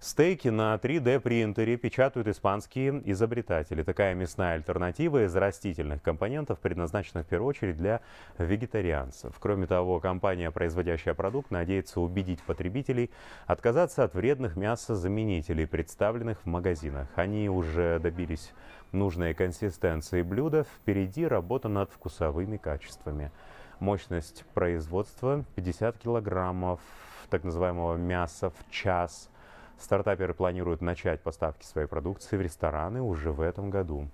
Стейки на 3D-принтере печатают испанские изобретатели. Такая мясная альтернатива из растительных компонентов предназначена в первую очередь для вегетарианцев. Кроме того, компания, производящая продукт, надеется убедить потребителей отказаться от вредных мясозаменителей, представленных в магазинах. Они уже добились нужной консистенции блюда. Впереди работа над вкусовыми качествами. Мощность производства 50 килограммов так называемого мяса в час – Стартаперы планируют начать поставки своей продукции в рестораны уже в этом году.